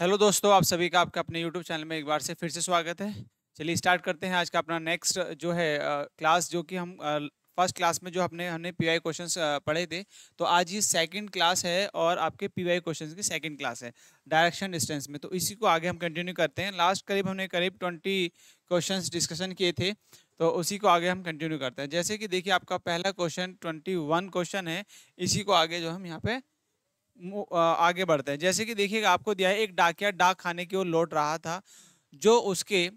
hello दोस्तों आप सभी का आपका अपने यूट्यूब चैनल में एक बार से फिर से स्वागत है चलिए स्टार्ट करते हैं आज का अपना नेक्स्ट जो है क्लास जो कि हम फर्स्ट क्लास में जो हमने हमने पीवाई क्वेश्चंस पढ़े थे तो आज ये सेकंड क्लास है और आपके पीवाई क्वेश्चंस की सेकंड क्लास है डायरेक्शन डिस्टेंस में तो इसी को आगे हम कंटिन्यू करते हैं लास्ट करीब हमने करीब ट्वेंटी क्वेश्चन डिस्कशन किए थे तो उसी को आगे हम कंटिन्यू करते हैं जैसे कि देखिए आपका पहला क्वेश्चन ट्वेंटी वन क्वेश्चन है इसी को आगे जो हम यहाँ पे आगे बढ़ते हैं जैसे कि देखिएगा आपको दिया है एक डाकिया डाक खाने की ओर लौट रहा था जो उसके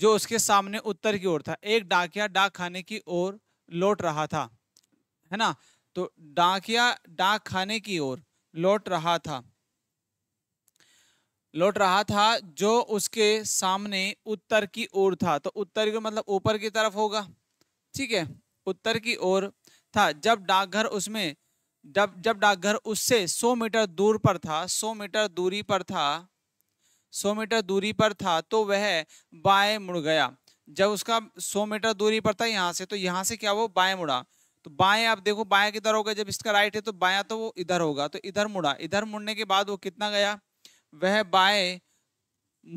जो उसके सामने उत्तर की ओर था एक डाकिया डाक खाने की ओर लौट रहा था है ना तो डाकिया डाक खाने की ओर लौट रहा था लौट रहा था जो उसके सामने उत्तर की ओर था तो उत्तर की मतलब ऊपर की तरफ होगा ठीक है उत्तर की ओर था जब डाकघर उसमें जब जब डाकघर उससे 100 मीटर दूर पर था 100 मीटर दूरी पर था 100 मीटर दूरी पर था तो वह बाएं मुड़ गया जब उसका 100 मीटर दूरी पर था यहाँ से तो यहाँ से क्या वो बाएं मुड़ा तो बाएं आप देखो बाएं किधर होगा जब इसका राइट है तो बाया तो वो इधर होगा तो इधर मुड़ा इधर मुड़ने के बाद वो कितना गया वह बाएं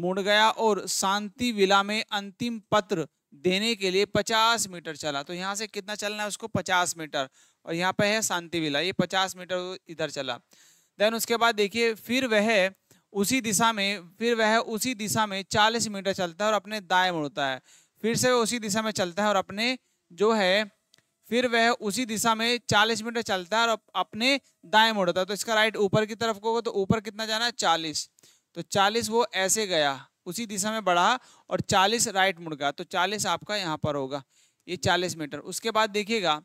मुड़ गया और शांति विला में अंतिम पत्र देने के लिए 50 मीटर चला तो यहाँ से कितना चलना है उसको 50 मीटर और यहाँ पर है शांति विला ये पचास मीटर इधर चला देन उसके बाद देखिए फिर वह उसी दिशा में फिर वह उसी दिशा में चालीस मीटर चलता है और अपने दाएं मुड़ता है फिर से वह उसी दिशा में चलता है और अपने जो है फिर वह उसी दिशा में चालीस मीटर चलता है और अपने दाएं मुड़ता है तो इसका राइट ऊपर की तरफ को तो ऊपर कितना जाना है चालीस तो चालीस वो ऐसे गया उसी दिशा में बढ़ा और चालीस राइट मुड़ गया तो चालीस आपका यहाँ पर होगा ये चालीस मीटर उसके बाद देखिएगा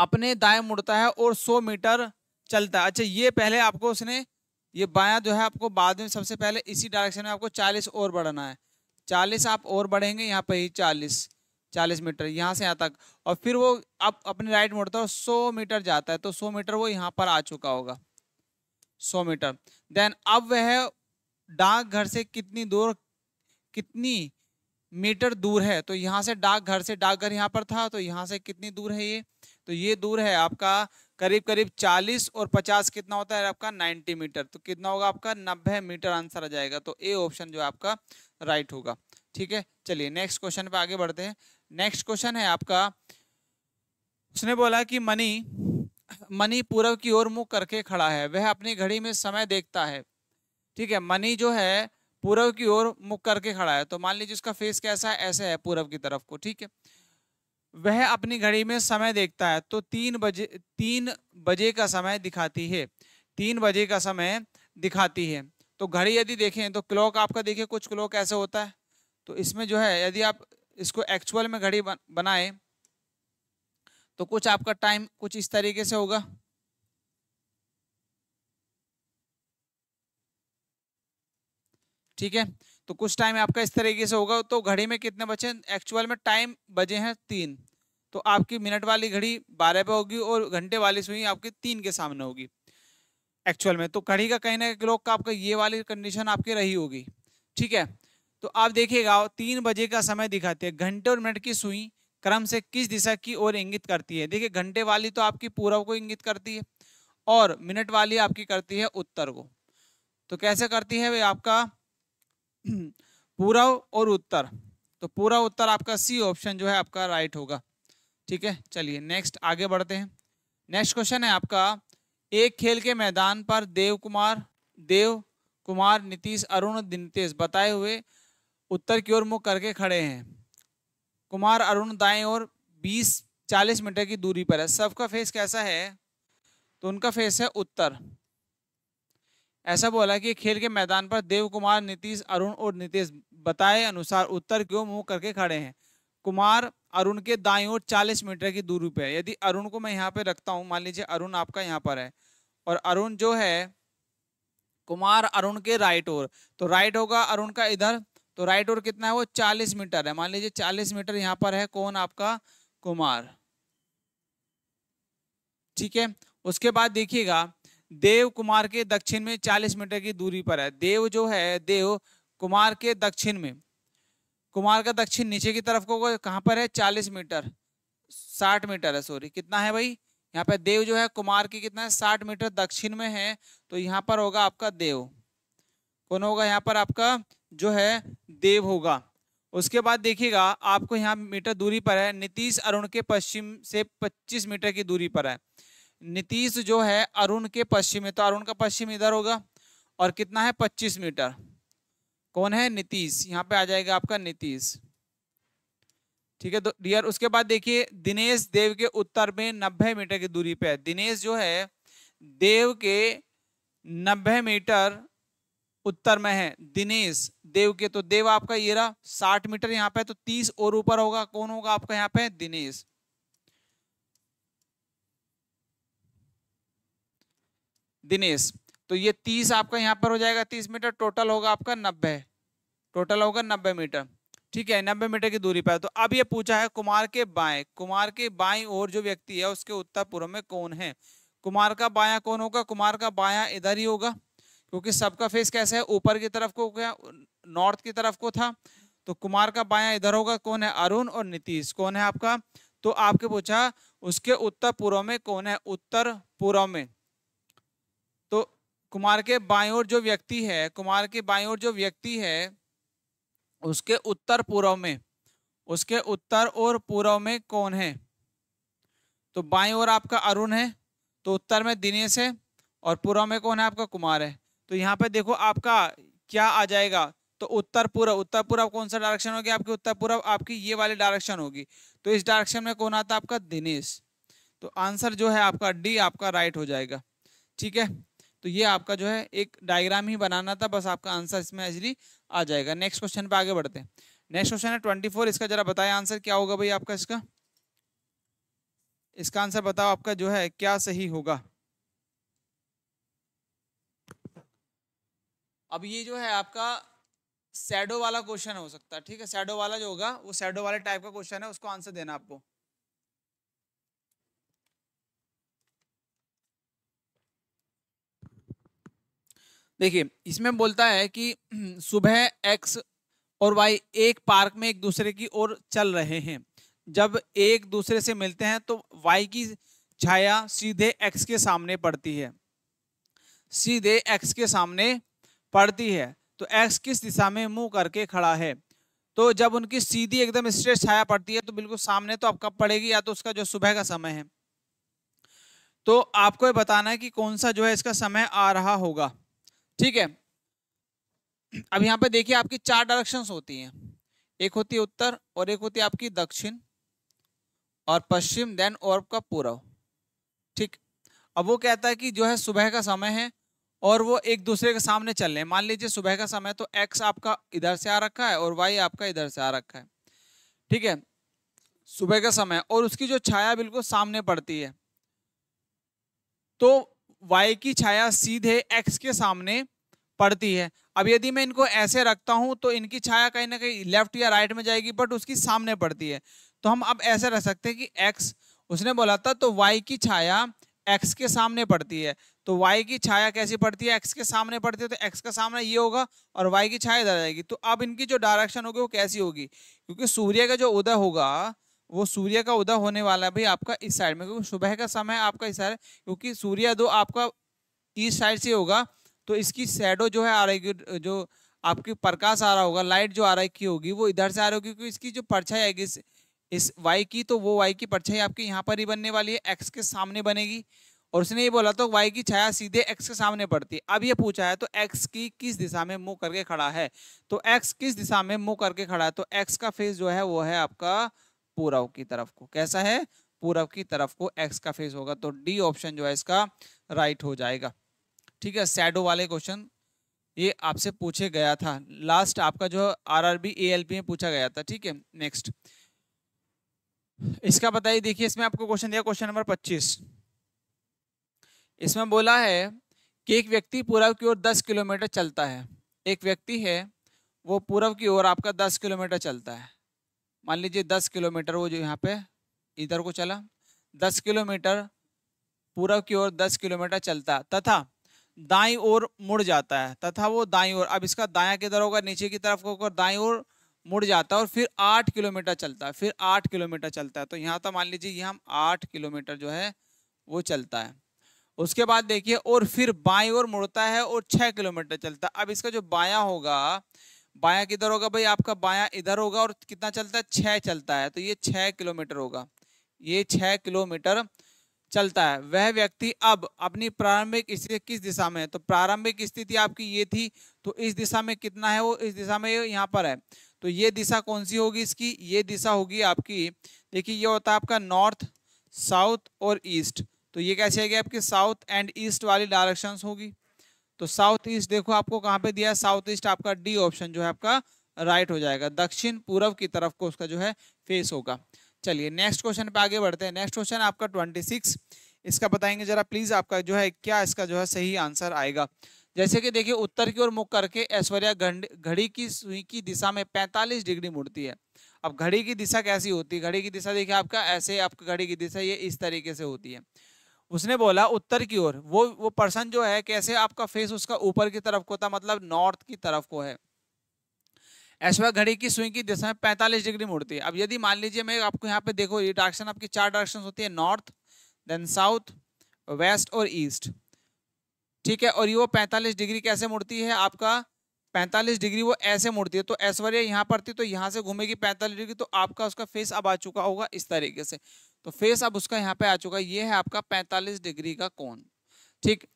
अपने दाएं मुड़ता है और 100 मीटर चलता है अच्छा ये पहले आपको उसने ये बायां जो है आपको बाद में सबसे पहले इसी डायरेक्शन में आपको 40 और बढ़ना है 40 आप और बढ़ेंगे यहाँ पर ही 40 40 मीटर यहाँ से यहाँ तक और फिर वो अब अपने राइट मुड़ता है सौ मीटर जाता है तो सौ मीटर वो यहाँ पर आ चुका होगा सौ मीटर देन अब वह डाक घर से कितनी दूर कितनी मीटर दूर है तो यहाँ से डाक घर से डाक घर यहाँ पर था तो यहाँ से कितनी दूर है ये तो ये दूर है आपका करीब करीब 40 और 50 कितना होता है आपका 90 मीटर तो कितना होगा आपका 90 मीटर आंसर आ जाएगा तो ए ऑप्शन जो आपका राइट होगा ठीक है चलिए नेक्स्ट क्वेश्चन पे आगे बढ़ते हैं नेक्स्ट क्वेश्चन है आपका उसने बोला कि मनी मनी पूर्व की ओर मुंह करके खड़ा है वह अपनी घड़ी में समय देखता है ठीक है मनी जो है पूर्व की ओर मुख करके खड़ा है तो मान लीजिए उसका फेस कैसा है ऐसे है पूर्व की तरफ को ठीक है वह अपनी घड़ी में समय देखता है तो तीन बजे तीन बजे का समय दिखाती है तीन बजे का समय दिखाती है तो घड़ी यदि देखें तो क्लॉक आपका देखिए कुछ क्लॉक ऐसे होता है तो इसमें जो है यदि आप इसको एक्चुअल में घड़ी बनाए तो कुछ आपका टाइम कुछ इस तरीके से होगा ठीक है तो कुछ टाइम आपका इस तरीके से होगा तो घड़ी में कितने बचे एक्चुअल में टाइम बजे हैं तीन तो आपकी मिनट वाली घड़ी बारह पे होगी और घंटे वाली सुई आपकी तीन के सामने होगी एक्चुअल में तो घड़ी का कहीं ना कहीं क्लॉक का आपका ये वाली कंडीशन आपकी रही होगी ठीक है तो आप देखिएगा तीन बजे का समय दिखाती है घंटे और मिनट की सुई क्रम से किस दिशा की ओर इंगित करती है देखिए घंटे वाली तो आपकी पूर्व को इंगित करती है और मिनट वाली आपकी करती है उत्तर को तो कैसे करती है वे आपका पूर्व और उत्तर तो पूरा उत्तर आपका सी ऑप्शन जो है आपका राइट होगा ठीक है चलिए नेक्स्ट आगे बढ़ते हैं नेक्स्ट क्वेश्चन है आपका एक खेल के मैदान पर देव कुमार देव कुमार नीतीश अरुण नितेश बताए हुए उत्तर की ओर मुख करके खड़े हैं कुमार अरुण दाएं और 20 40 मीटर की दूरी पर है सबका फेस कैसा है तो उनका फेस है उत्तर ऐसा बोला कि खेल के मैदान पर देव कुमार नीतीश अरुण और नीतीश बताए अनुसार उत्तर क्यों मुंह करके खड़े हैं कुमार अरुण के दाई ओर चालीस मीटर की दूरी पर है यदि अरुण को मैं यहाँ पे रखता हूँ मान लीजिए अरुण आपका यहाँ पर है और अरुण जो है कुमार अरुण के राइट ओर तो राइट होगा अरुण का इधर तो राइट ओर कितना है वो चालीस मीटर है मान लीजिए चालीस मीटर यहाँ पर है कौन आपका कुमार ठीक है उसके बाद देखिएगा देव कुमार के दक्षिण में 40 मीटर की दूरी पर है देव जो है देव कुमार के दक्षिण में कुमार का दक्षिण नीचे की तरफ को कहाँ पर है 40 मीटर 60 मीटर है सॉरी कितना है भाई यहाँ पे देव जो है कुमार की कितना है 60 मीटर दक्षिण में है तो यहाँ पर होगा आपका देव कौन होगा यहाँ पर आपका जो है देव होगा उसके बाद देखिएगा आपको यहाँ मीटर दूरी पर है नीतीश अरुण के पश्चिम से 25 मीटर की दूरी पर है नीतीश जो है अरुण के पश्चिम में तो अरुण का पश्चिम इधर होगा और कितना है पच्चीस मीटर कौन है नीतीश यहाँ पे आ जाएगा आपका नीतीश ठीक है तो डियर उसके बाद देखिए दिनेश देव के उत्तर में नब्बे मीटर की दूरी पे है दिनेश जो है देव के नब्बे मीटर उत्तर में है दिनेश देव के तो देव आपका ये रहा साठ मीटर यहाँ पे तो तीस और ऊपर होगा कौन होगा आपका यहाँ पे दिनेश दिनेश तो ये तीस आपका यहाँ पर हो जाएगा तीस मीटर टोटल होगा आपका नब्बे टोटल होगा नब्बे मीटर ठीक है नब्बे मीटर की दूरी पर है तो अब ये पूछा है कुमार के बाएं कुमार के बाएं और जो व्यक्ति है उसके उत्तर पूर्व में कौन है कुमार का बाया कौन होगा कुमार का बाया इधर ही होगा क्योंकि सबका फेस कैसे है ऊपर की तरफ को क्या नॉर्थ की तरफ को था तो कुमार का बाया इधर होगा कौन है अरुण और नीतीश कौन है आपका तो आपके पूछा उसके उत्तर पूर्व में कौन है उत्तर पूर्व में कुमार के बाई ओर जो व्यक्ति है कुमार के बाई ओर जो व्यक्ति है उसके उत्तर पूर्व में उसके उत्तर और पूर्व में कौन है तो बाई ओर आपका अरुण है तो उत्तर में दिनेश है और पूर्व में कौन है आपका कुमार है तो यहाँ पे देखो आपका क्या आ जाएगा तो उत्तर पूर्व उत्तर पूर्व कौन सा डायरेक्शन होगी आपकी उत्तर पूर्व आपकी ये वाली डायरेक्शन होगी तो इस डायरेक्शन में कौन आता आपका दिनेश तो आंसर जो है आपका डी आपका राइट हो जाएगा ठीक है तो ये आपका जो है एक डायग्राम ही बनाना था बस आपका आंसर इसमें एजली आ जाएगा नेक्स्ट क्वेश्चन पे आगे बढ़ते हैं नेक्स्ट क्वेश्चन है ट्वेंटी फोर इसका जरा बताया आंसर क्या होगा भाई आपका इसका इसका आंसर बताओ आपका जो है क्या सही होगा अब ये जो है आपका सैडो वाला क्वेश्चन हो सकता है ठीक है सैडो वाला जो होगा वो सैडो वाले टाइप का क्वेश्चन है उसको आंसर देना आपको देखिए इसमें बोलता है कि सुबह एक्स और वाई एक पार्क में एक दूसरे की ओर चल रहे हैं जब एक दूसरे से मिलते हैं तो वाई की छाया सीधे एक्स के सामने पड़ती है सीधे एक्स के सामने पड़ती है तो एक्स किस दिशा में मुंह करके खड़ा है तो जब उनकी सीधी एकदम स्ट्रेट छाया पड़ती है तो बिल्कुल सामने तो आप कब पड़ेगी या तो उसका जो सुबह का समय है तो आपको ये बताना है कि कौन सा जो है इसका समय आ रहा होगा ठीक है अब यहां पे देखिए आपकी चार डायरेक्शन होती हैं एक होती है उत्तर और एक होती है आपकी दक्षिण और पश्चिम देन और का पूर्व ठीक अब वो कहता है कि जो है सुबह का समय है और वो एक दूसरे के सामने चल रहे हैं मान लीजिए सुबह का समय तो एक्स आपका इधर से आ रखा है और वाई आपका इधर से आ रखा है ठीक है सुबह का समय और उसकी जो छाया बिल्कुल सामने पड़ती है तो वाई की छाया सीधे एक्स के सामने पड़ती है अब यदि मैं इनको ऐसे रखता हूं तो इनकी छाया कहीं ना कहीं लेफ्ट या राइट में जाएगी बट उसकी सामने पड़ती है तो हम अब ऐसे रख सकते हैं कि एक्स उसने बोला था तो वाई की छाया एक्स के सामने पड़ती है तो वाई की छाया कैसी पड़ती है एक्स के सामने पड़ती है तो एक्स का सामना ये होगा और वाई की छाया इधर जाएगी तो अब इनकी जो डायरेक्शन होगी वो कैसी होगी क्योंकि सूर्य का जो उदय होगा वो सूर्य का उदय होने वाला भी आपका इस साइड में क्योंकि सुबह का समय आपका इस साइड क्योंकि सूर्य दो आपका ईस्ट साइड से होगा तो इसकी शेडो जो है आ रही जो आपकी प्रकाश आ रहा होगा लाइट जो आ रही की होगी वो इधर से आ रही होगी क्योंकि इसकी जो परछाई आएगी इस, इस वाई की तो वो वाई की परछाई आपके यहाँ पर ही बनने वाली है एक्स के सामने बनेगी और उसने ये बोला तो वाई की छाया सीधे एक्स के सामने पड़ती है अब ये पूछा है तो एक्स की किस दिशा में मुँह करके खड़ा है तो एक्स किस दिशा में मुँह करके खड़ा है तो एक्स का फेस जो है वो है आपका पूरब की तरफ को कैसा है पूरब की तरफ को एक्स का फेस होगा तो डी ऑप्शन जो है इसका राइट हो जाएगा ठीक है सैडो वाले क्वेश्चन ये आपसे पूछे गया था लास्ट आपका जो आरआरबी एएलपी में पूछा गया था ठीक है नेक्स्ट इसका बताइए देखिए इसमें आपको क्वेश्चन दिया क्वेश्चन नंबर पच्चीस इसमें बोला है कि एक व्यक्ति पूर्व की ओर दस किलोमीटर चलता है एक व्यक्ति है वो पूर्व की ओर आपका दस किलोमीटर चलता है मान लीजिए दस किलोमीटर वो जो यहाँ पे इधर को चला दस किलोमीटर पूर्व की ओर दस किलोमीटर चलता तथा दाई ओर मुड़ जाता है तथा वो दाई ओर अब इसका दाया किधर होगा नीचे की तरफ होकर दाई ओर मुड़ जाता है और फिर आठ किलोमीटर चलता है फिर आठ किलोमीटर चलता है तो यहाँ तो मान लीजिए ये हम आठ किलोमीटर जो है वो चलता है उसके बाद देखिए और फिर बाई ओर मुड़ता है और छः किलोमीटर चलता है अब इसका जो बाया होगा बाया किधर होगा भाई आपका बाया इधर होगा और कितना चलता है छः चलता है तो ये छः किलोमीटर होगा ये छः किलोमीटर चलता है वह व्यक्ति अब अपनी प्रारंभिक स्थिति किस दिशा में है तो प्रारंभिक स्थिति आपकी ये थी तो इस दिशा में कितना है वो इस दिशा में यहाँ पर है तो ये दिशा कौन सी होगी इसकी ये दिशा होगी आपकी देखिए ये होता है आपका नॉर्थ साउथ और ईस्ट तो ये कैसे आएगी आपकी साउथ एंड ईस्ट वाली डायरेक्शंस होगी तो साउथ ईस्ट देखो आपको कहाँ पे दिया है साउथ ईस्ट आपका डी ऑप्शन जो है आपका राइट हो जाएगा दक्षिण पूर्व की तरफ को उसका जो है फेस होगा चलिए नेक्स्ट क्वेश्चन पे आगे बढ़ते हैं नेक्स्ट क्वेश्चन आपका ट्वेंटी सिक्स इसका बताएंगे जरा प्लीज आपका जो है क्या इसका जो है सही आंसर आएगा जैसे कि देखिए उत्तर की ओर मुख करके ऐश्वर्या घड़ी की सुई की दिशा में पैंतालीस डिग्री मुड़ती है अब घड़ी की दिशा कैसी होती है घड़ी की दिशा देखिए आपका ऐसे आपकी घड़ी की दिशा ये इस तरीके से होती है उसने बोला उत्तर की ओर वो वो पर्सन जो है कैसे आपका फेस उसका ऊपर की तरफ को था मतलब नॉर्थ की तरफ को है ऐसा घड़ी की स्विंग की दिशा में पैंतालीस डिग्री मुड़ती है अब यदि मान लीजिए मैं आपको यहाँ पे देखो ये डायरेक्शन आपकी चार डायरेक्शन होती है नॉर्थ देन साउथ वेस्ट और ईस्ट ठीक है और ये वो पैंतालीस डिग्री कैसे मुड़ती है आपका पैंतालीस डिग्री वो ऐसे मुड़ती है तो ऐश्वर्या यहाँ पर थी तो यहाँ से घूमेगी पैंतालीस डिग्री तो आपका उसका फेस अब आ चुका होगा इस तरीके से तो फेस अब उसका यहाँ पे आ चुका ये है आपका पैंतालीस डिग्री का कोण ठीक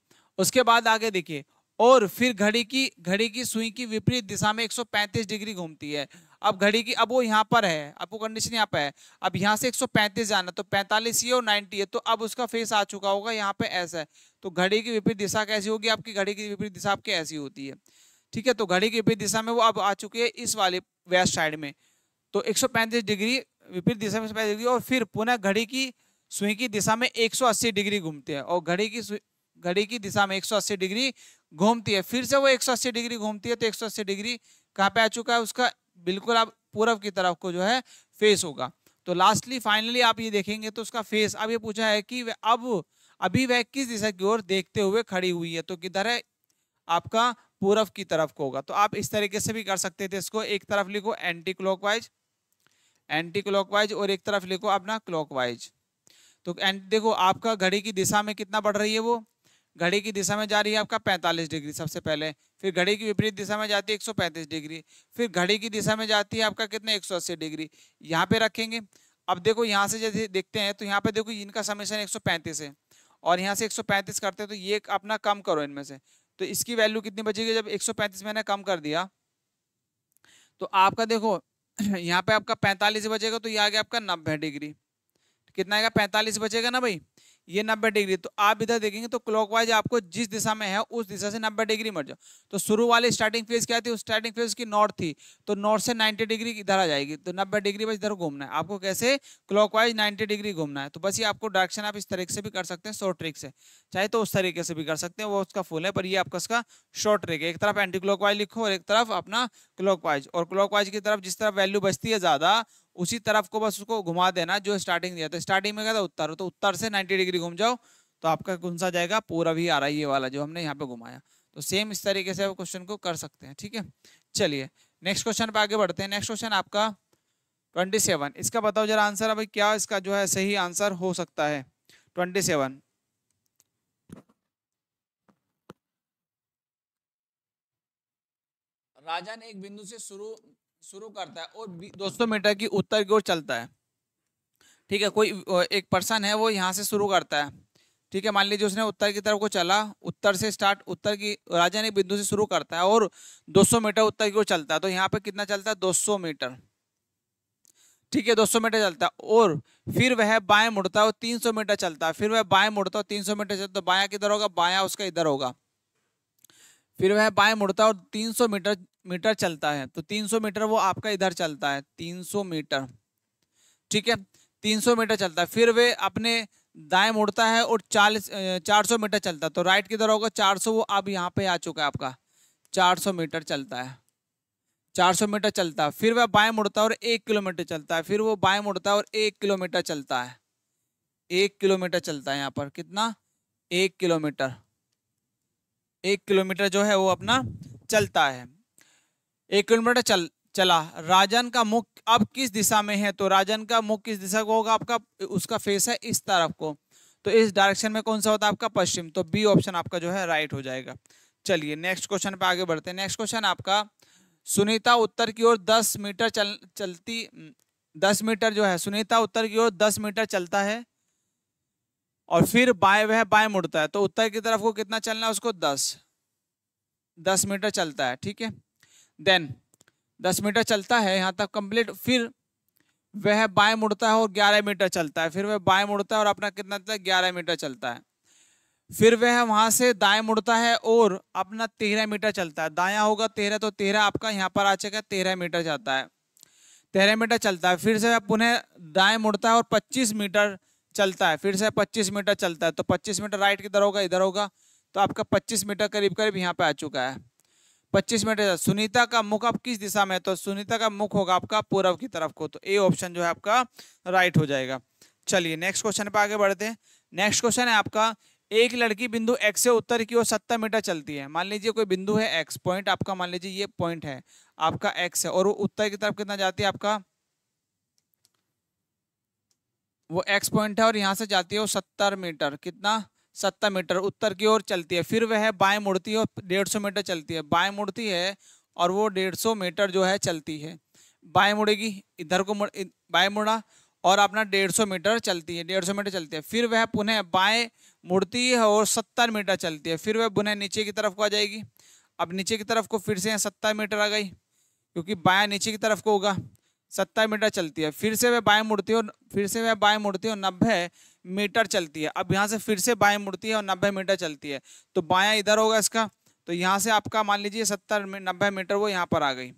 उसके बाद आगे देखिए और फिर घड़ी की घड़ी की सुई की विपरीत दिशा में पैंतीस डिग्री घूमती है अब घड़ी की अब वो यहाँ पर है वो कंडीशन यहाँ पर है अब यहाँ से 135 जाना तो 45 ये और 90 है तो अब उसका फेस आ चुका होगा यहाँ पे ऐसा है तो घड़ी की विपरीत दिशा कैसी होगी आपकी घड़ी की विपरीत दिशा आपकी ऐसी होती है ठीक है तो घड़ी की विपरीत दिशा में वो अब आ चुकी है इस वाले वेस्ट साइड में तो 135 डिग्री विपरीत दिशा में डिग्री और फिर पुनः घड़ी की सुई की दिशा में 180 डिग्री घूमती है और घड़ी की घड़ी की दिशा में 180 डिग्री घूमती है फिर से वो 180 डिग्री घूमती है तो 180 डिग्री कहाँ पे आ चुका है उसका बिल्कुल आप पूर्व की तरफ को जो है फेस होगा तो लास्टली फाइनली आप ये देखेंगे तो उसका फेस अब ये पूछा है कि अब अभी वह किस दिशा की ओर देखते हुए खड़ी हुई है तो किधर है आपका पूर्व की तरफ को होगा तो आप इस तरीके से भी कर सकते थे इसको एक तरफ लिखो एंटी क्लॉकवाइज एंटी क्लॉकवाइज और एक तरफ लिखो अपना क्लॉकवाइज तो देखो आपका घड़ी की दिशा में कितना बढ़ रही है वो घड़ी की दिशा में जा रही है आपका 45 डिग्री सबसे पहले फिर घड़ी की विपरीत दिशा में जाती है 135 डिग्री फिर घड़ी की दिशा में जाती है आपका कितना 180 डिग्री यहाँ पे रखेंगे अब देखो यहाँ से जैसे देखते हैं तो यहाँ पे देखो इनका समीशन 135 है और यहाँ से 135 करते हैं तो ये अपना कम करो इनमें से तो इसकी वैल्यू कितनी बचेगी जब 135 मैंने कम कर दिया तो आपका देखो यहाँ पे आपका 45 बचेगा तो ये आ गया आपका 90 डिग्री कितना आएगा 45 बचेगा ना भाई ये नब्बे डिग्री तो आप इधर देखेंगे तो क्लॉकवाइज आपको जिस दिशा में है उस दिशा से नब्बे डिग्री मर जाओ तो शुरू वाली स्टार्टिंग फेज क्या थी उस स्टार्टिंग फेज की नॉर्थ थी तो नॉर्थ से नाइन्टी डिग्री इधर आ जाएगी तो नब्बे डिग्री बस इधर घूमना है आपको कैसे क्लॉकवाइज नाइन्टी डिग्री घूमना है तो बस ये आपको डायरेक्शन आप इस तरीके से भी कर सकते हैं शॉर्ट ट्रिक से चाहे तो उस तरीके से भी कर सकते हैं वो उसका फुल है पर ये आपका उसका शॉर्ट ट्रिक है एक तरफ एंटी क्लॉकवाइज लिखो और एक तरफ अपना क्लॉकवाइज और क्लॉकवाइज की तरफ जिस तरफ वैल्यू बचती है ज़्यादा उसी तरफ को बस उसको घुमा देना जो स्टार्टिंग दिया तो स्टार्टिंग में क्या था उत्तर तो उत्तर से 90 डिग्री घूम जाओ तो आपका कौन सा जाएगा पूरा भी आ रहा है ये वाला जो हमने यहाँ पे घुमाया तो सेम इस तरीके से आप क्वेश्चन को कर सकते हैं ठीक है चलिए नेक्स्ट क्वेश्चन पे आगे बढ़ते हैं नेक्स्ट क्वेश्चन आपका ट्वेंटी सेवन इसका बताओ जरा आंसर अभी क्या इसका जो है सही आंसर हो सकता है ट्वेंटी सेवन राजा ने एक बिंदु से शुरू शुरू करता है और दो सौ मीटर की उत्तर की ओर चलता है ठीक है कोई एक पर्सन है वो यहाँ से शुरू करता है ठीक है मान लीजिए उसने उत्तर की तरफ को चला उत्तर से स्टार्ट उत्तर की राजधानी बिंदु से शुरू करता है और 200 मीटर उत्तर की ओर चलता है तो यहाँ पे कितना चलता है 200 मीटर ठीक है 200 मीटर चलता है और फिर वह बाएं मुड़ता है तीन सौ मीटर चलता है फिर वह बाएं मुड़ता है तीन सौ मीटर चलता तो बाया किधर होगा बाया उसका इधर होगा फिर वह बाएं मुड़ता है और तीन मीटर मीटर चलता है तो 300 मीटर वो आपका इधर चलता है 300 मीटर ठीक है 300 मीटर चलता है फिर वे अपने दाएं मुड़ता है और चालीस चार सौ मीटर चलता है तो राइट की तरह होगा चार सौ वो अब यहाँ पे आ चुका है आपका चार सौ मीटर चलता है चार सौ मीटर चलता है फिर वह बाएं मुड़ता है और एक किलोमीटर चलता है फिर वो बाएं मुड़ता है और एक किलोमीटर चलता है एक किलोमीटर चलता है यहाँ पर कितना एक किलोमीटर एक किलोमीटर जो है वो अपना चलता है एक किलोमीटर चल चला राजन का मुख अब किस दिशा में है तो राजन का मुख किस दिशा को होगा आपका उसका फेस है इस तरफ को तो इस डायरेक्शन में कौन सा होता है आपका पश्चिम तो बी ऑप्शन आपका जो है राइट हो जाएगा चलिए नेक्स्ट क्वेश्चन पे आगे बढ़ते हैं नेक्स्ट क्वेश्चन आपका सुनीता उत्तर की ओर दस मीटर चल चलती दस मीटर जो है सुनीता उत्तर की ओर दस मीटर चलता है और फिर बाएं वह बाएं मुड़ता है तो उत्तर की तरफ को कितना चलना है उसको दस दस मीटर चलता है ठीक है देन दस मीटर चलता है यहाँ तक कंप्लीट फिर वह बाएं मुड़ता है और ग्यारह मीटर चलता है फिर वह बाएं मुड़ता है और अपना कितना चलता है ग्यारह मीटर चलता है फिर वह वहाँ से दाएं मुड़ता है और अपना तेरह मीटर चलता है दाया होगा तेरह तो तेरह आपका यहाँ पर आ चुका तेरह मीटर जाता है तेरह मीटर चलता है फिर से पुनः दाएं मुड़ता है और पच्चीस मीटर चलता है फिर से पच्चीस मीटर चलता है तो पच्चीस मीटर राइट किधर होगा इधर होगा तो आपका पच्चीस मीटर करीब करीब यहाँ पर आ चुका है पच्चीस मिनट सुनीता का मुख आप किस दिशा में है तो सुनीता का मुख होगा आपका पूर्व की तरफ को तो ए ऑप्शन जो है आपका राइट हो जाएगा चलिए नेक्स्ट क्वेश्चन पे आगे बढ़ते हैं नेक्स्ट क्वेश्चन है आपका एक लड़की बिंदु एक्स से उत्तर की ओर सत्तर मीटर चलती है मान लीजिए कोई बिंदु है एक्स पॉइंट आपका मान लीजिए ये पॉइंट है आपका एक्स है और वो उत्तर की तरफ कितना जाती है आपका वो एक्स पॉइंट है और यहाँ से जाती है वो सत्तर मीटर कितना सत्तर मीटर उत्तर की ओर चलती है फिर वह बाएं मुड़ती है और डेढ़ सौ मीटर चलती है बाएं मुड़ती है और वो डेढ़ सौ मीटर जो है चलती है बाएं मुड़ेगी इधर को मुड़ बाएं मुड़ा और अपना डेढ़ सौ मीटर चलती है डेढ़ सौ मीटर चलती है फिर वह पुनः बाएं मुड़ती है और सत्तर मीटर चलती है फिर वह पुनः नीचे की तरफ को आ जाएगी अब नीचे की तरफ को फिर से यहाँ सत्तर मीटर आ गई क्योंकि बाया नीचे की तरफ को होगा सत्तर मीटर चलती है फिर से वह बाएँ मुड़ती है और फिर से वह बाएँ मुड़ती है और नब्बे मीटर चलती है अब यहाँ से फिर से बाएं मुड़ती है और नब्बे मीटर चलती है तो बायां इधर होगा इसका तो यहाँ से आपका मान लीजिए सत्तर नब्बे मीटर वो यहाँ पर आ गई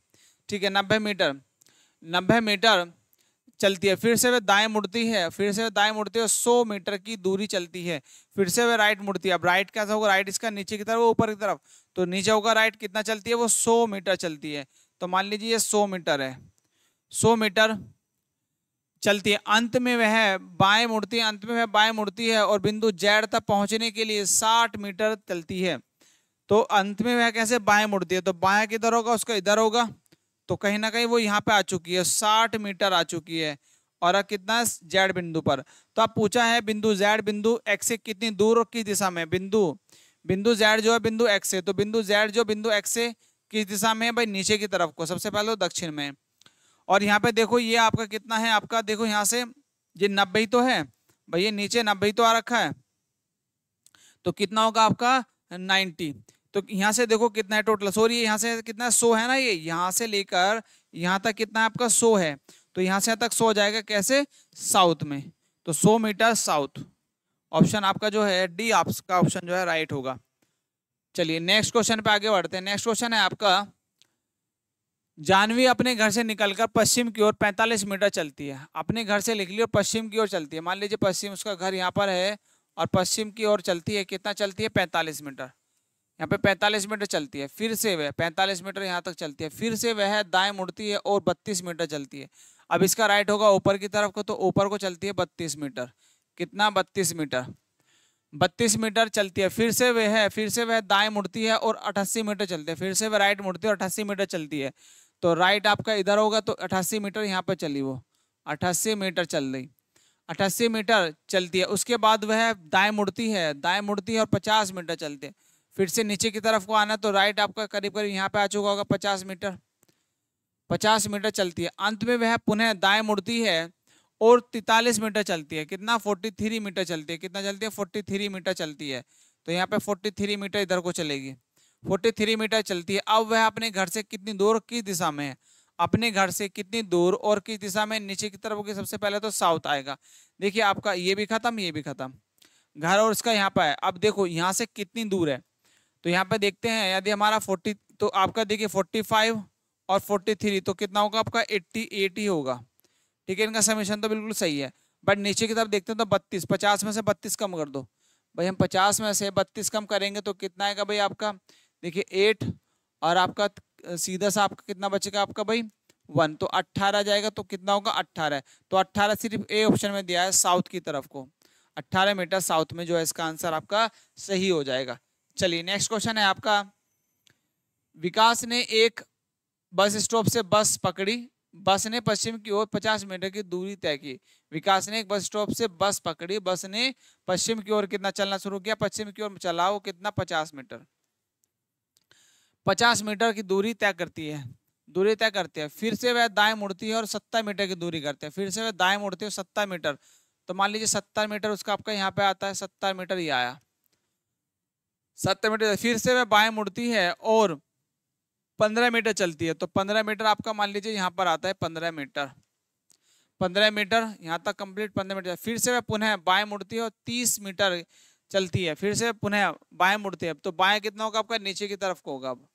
ठीक है नब्बे मीटर नब्बे मीटर चलती है फिर से वह दाएं मुड़ती है फिर से वह दाएं मुड़ती है सौ मीटर की दूरी चलती है फिर से वह राइट मुड़ती है अब राइट कैसा होगा राइट इसका नीचे की तरफ ऊपर की तरफ तो नीचे होगा राइट कितना चलती है वो सौ मीटर चलती है तो मान लीजिए ये सौ मीटर है सौ मीटर चलती है अंत में वह बाएं मुड़ती है अंत में वह बाएं मुड़ती है और बिंदु जैड तक पहुंचने के लिए 60 मीटर चलती है तो अंत में वह कैसे बाएं मुड़ती है तो बाएं किधर होगा उसका इधर होगा तो कहीं ना कहीं वो यहाँ पे आ चुकी है 60 मीटर आ चुकी है और अब कितना जैड बिंदु पर तो आप पूछा है बिंदु जैड बिंदु एक्स से कितनी दूर और किस दिशा में बिंदु बिंदु जैड जो है बिंदु एक्स से तो बिंदु जैड जो बिंदु एक्स से किस दिशा में है भाई नीचे की तरफ को सबसे पहले दक्षिण में और यहाँ पे देखो ये आपका कितना है आपका देखो यहाँ से ये नब्बे तो है भैया नीचे नब्बे तो आ रखा है तो कितना होगा आपका नाइन्टी तो यहाँ से देखो कितना है टोटल सॉरी यहाँ से कितना सो है ना ये यहाँ से लेकर यहाँ तक कितना है आपका सो है तो यहाँ से तक सो जाएगा कैसे साउथ में तो सो मीटर साउथ ऑप्शन आपका जो है डी आपका ऑप्शन जो है राइट होगा चलिए नेक्स्ट क्वेश्चन पे आगे बढ़ते हैं नेक्स्ट क्वेश्चन है आपका जानवी अपने घर से निकलकर पश्चिम की ओर 45 मीटर चलती है अपने घर से लिख ली और पश्चिम की ओर चलती है मान लीजिए पश्चिम उसका घर यहाँ पर है और पश्चिम की ओर चलती है कितना चलती है 45 मीटर यहाँ पे 45 मीटर चलती है फिर से वह 45 मीटर यहाँ तक चलती है फिर से वह दाएं मुड़ती है और बत्तीस मीटर चलती है अब इसका राइट होगा ऊपर की तरफ को तो ऊपर को चलती है बत्तीस मीटर कितना बत्तीस मीटर बत्तीस मीटर चलती है फिर से वह है फिर से वह दाएं मुड़ती है और अट्ठासी मीटर चलती है फिर से वह राइट मुड़ती है और अट्ठासी मीटर चलती है तो राइट आपका इधर होगा तो अट्ठासी मीटर यहाँ पर चली वो अट्ठासी मीटर चल रही अट्ठासी मीटर चलती है उसके बाद वह दाएं मुड़ती है दाएं मुड़ती है और पचास मीटर चलती है फिर से नीचे की तरफ को आना तो राइट आपका करीब करीब यहाँ पे आ चुका होगा पचास मीटर पचास मीटर चलती है अंत में वह पुनः दाएं मुड़ती है और तैतालीस मीटर चलती है कितना फोर्टी थ्री मीटर चलती है कितना चलती है फोर्टी थ्री मीटर चलती है तो यहाँ पे फोर्टी थ्री मीटर इधर को चलेगी फोर्टी थ्री मीटर चलती है अब वह अपने घर से कितनी दूर किस दिशा में है अपने घर से कितनी दूर और किस दिशा में नीचे की तरफ होगी सबसे पहले तो साउथ आएगा देखिए आपका ये भी खत्म ये भी खत्म घर और इसका यहाँ पर है अब देखो यहाँ से कितनी दूर है तो यहाँ पर देखते हैं यदि हमारा फोर्टी तो आपका देखिए फोर्टी फाइव और फोर्टी थ्री तो कितना होगा आपका एट्टी एट ही होगा ठीक है इनका समीशन तो बिल्कुल सही है बट नीचे की तरफ देखते हैं तो बत्तीस पचास में से बत्तीस कम कर दो भाई हम पचास में से बत्तीस कम करेंगे तो कितना आएगा भाई आपका देखिए एट और आपका सीधा सा आपका कितना बचेगा आपका भाई वन तो अट्ठारह जाएगा तो कितना होगा अट्ठारह तो अट्ठारह सिर्फ ए ऑप्शन में दिया है साउथ की तरफ को अट्ठारह मीटर साउथ में जो है इसका आंसर आपका सही हो जाएगा चलिए नेक्स्ट क्वेश्चन है आपका विकास ने एक बस स्टॉप से बस पकड़ी बस ने पश्चिम की ओर 50 मीटर की दूरी तय की विकास ने एक बस स्टॉप से बस पकड़ी बस ने पश्चिम की ओर कितना चलना शुरू किया पश्चिम की ओर चलाओ कितना 50 मीटर पचास मीटर की दूरी तय करती है दूरी तय करती है फिर से वह दाएं मुड़ती है और सत्तर मीटर की दूरी करती है फिर से वह दाएं मुड़ती है सत्तर मीटर तो मान लीजिए सत्तर मीटर उसका आपका यहाँ पे आता है सत्तर मीटर ही आया सत्तर मीटर फिर से वह बाएं मुड़ती है और पंद्रह मीटर चलती है तो पंद्रह मीटर आपका मान लीजिए यहाँ पर आता है पंद्रह मीटर पंद्रह मीटर यहाँ तक कंप्लीट पंद्रह मीटर फिर से वह पुनः बाएं मुड़ती है और तीस मीटर चलती है फिर से पुनः बाएं मुड़ती है तो बाएं कितना होगा आपका नीचे की तरफ को होगा अब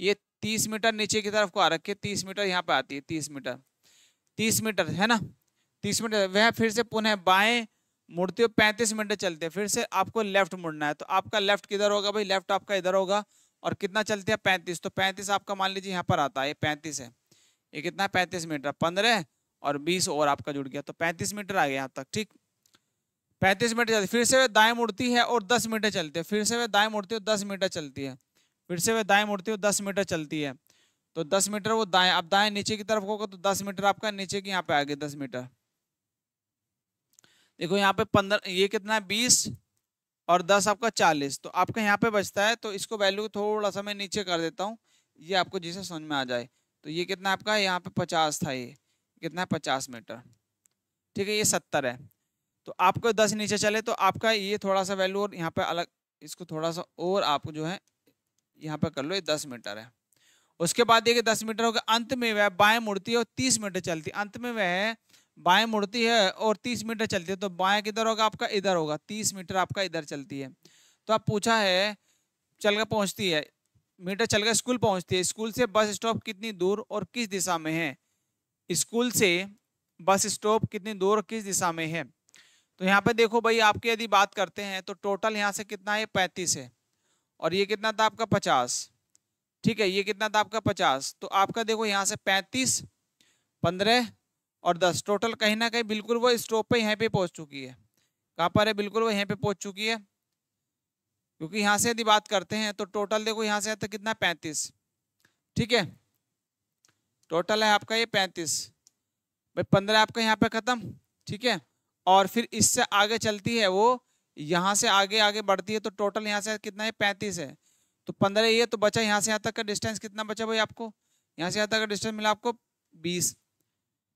ये तीस मीटर नीचे की तरफ को आ रखी है तीस मीटर यहाँ पे आती है तीस मीटर तीस मीटर है ना तीस मीटर वह फिर से पुनः बाएं मुड़ते हो पैंतीस मिनट चलते हैं फिर से आपको लेफ्ट मुड़ना है तो आपका लेफ्ट किधर होगा भाई लेफ्ट आपका इधर होगा और कितना चलते हैं पैंतीस तो पैंतीस आपका मान लीजिए यहाँ पर आता है ये पैंतीस है ये कितना है पैंतीस मीटर पंद्रह और बीस और आपका जुड़ गया तो पैंतीस मीटर आ गया यहाँ तक ठीक पैंतीस मीटर चलती फिर से वह दाएं मुड़ती है और दस मीटर चलती है फिर से वह दाएं मुड़ती है दस मीटर चलती है फिर से वह दाएं मुड़ती है दस मीटर चलती है तो दस मीटर वो दाएं अब दाएं नीचे की तरफ होगा तो दस मीटर आपका नीचे की यहाँ पे आ गया दस मीटर देखो यहाँ पे पंद्रह ये कितना है बीस और दस आपका चालीस तो आपका यहाँ पे बचता है तो इसको वैल्यू थोड़ा सा मैं नीचे कर देता हूँ ये आपको जिसे समझ में आ जाए तो ये कितना आपका है यहाँ पे पचास था ये कितना है पचास मीटर ठीक है ये सत्तर है तो आपको दस नीचे चले तो आपका ये थोड़ा सा वैल्यू और यहाँ पे अलग इसको थोड़ा सा और आपको जो है यहाँ पर कर लो ये दस मीटर है उसके बाद ये दस मीटर हो गया अंत में वह बाएं मुड़ती है और तीस मीटर चलती अंत में वह बाएं मुड़ती है और तीस मीटर चलती है तो बाएं किधर होगा आपका इधर होगा तीस मीटर आपका इधर चलती है तो आप पूछा है चल कर पहुँचती है मीटर चल कर स्कूल पहुँचती है स्कूल से बस स्टॉप कितनी दूर और किस दिशा में है स्कूल से बस स्टॉप कितनी दूर और किस दिशा में है तो यहाँ पर देखो भाई आपकी यदि बात करते हैं तो टोटल यहाँ से कितना है पैंतीस है और ये कितना था आपका पचास ठीक है ये कितना था आपका पचास तो आपका देखो यहाँ से पैंतीस पंद्रह और दस टोटल कहीं ना कहीं बिल्कुल वो स्टॉप पे यहाँ पे पहुँच चुकी है कहाँ पर है बिल्कुल वो यहाँ पे पहुँच चुकी है क्योंकि यहाँ से यदि बात करते हैं तो टोटल देखो यहाँ से है तो कितना पैंतीस ठीक है टोटल है आपका ये पैंतीस भाई पंद्रह आपका यहाँ पे ख़त्म ठीक है और फिर इससे आगे चलती है वो यहाँ से आगे आगे बढ़ती है तो टोटल यहाँ से कितना है पैंतीस है तो पंद्रह ये तो बचा यहाँ से यहाँ तक का डिस्टेंस कितना बचा भाई आपको यहाँ से यहाँ तक का डिस्टेंस मिला आपको बीस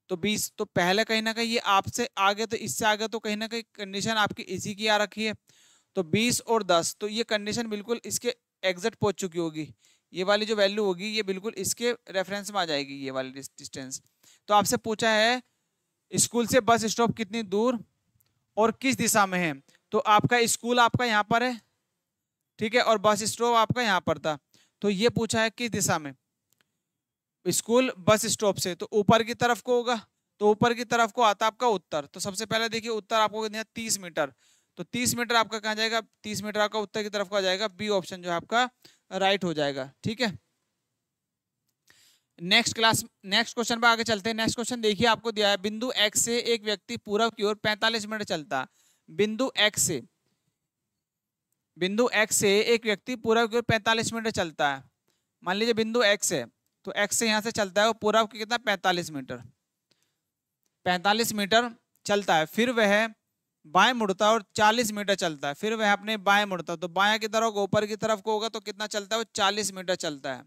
तो बीस तो पहले कहीं ना कहीं ये आपसे आगे तो इससे आगे तो कहीं ना कहीं कंडीशन आपकी इसी की आ रखी है तो बीस और दस तो ये कंडीशन बिल्कुल इसके एग्जैक्ट पहुँच चुकी होगी ये वाली जो वैल्यू होगी ये बिल्कुल इसके रेफरेंस में आ जाएगी ये वाली डिस्टेंस तो आपसे पूछा है स्कूल से बस स्टॉप कितनी दूर और किस दिशा में है तो आपका स्कूल आपका यहाँ पर है ठीक है और बस स्टॉप आपका यहाँ पर था तो ये पूछा है किस दिशा में स्कूल बस स्टॉप से तो ऊपर की तरफ को होगा तो ऊपर की तरफ को आता आपका उत्तर तो सबसे पहले देखिए उत्तर आपको तीस मीटर तो तीस मीटर आपका कहाँ जाएगा तीस मीटर आपका उत्तर की तरफ आ जाएगा बी ऑप्शन जो है आपका राइट हो जाएगा ठीक है नेक्स्ट क्लास नेक्स्ट क्वेश्चन पर आगे चलते हैं नेक्स्ट क्वेश्चन देखिए आपको दिया है बिंदु एक्स से एक व्यक्ति पूर्व की ओर 45 मिनट चलता बिंदु एक्स से बिंदु एक्स से एक व्यक्ति पूरा की ओर पैंतालीस मीटर चलता है मान लीजिए बिंदु एक्स है तो एक्स से यहाँ से चलता है वो पूरा की कितना पैंतालीस मीटर पैंतालीस मीटर चलता है फिर वह बाएं मुड़ता है और 40 मीटर चलता है फिर वह अपने बाएं मुड़ता है तो बाएं की तरफ ऊपर की तरफ को होगा तो कितना चलता है वो 40 मीटर चलता है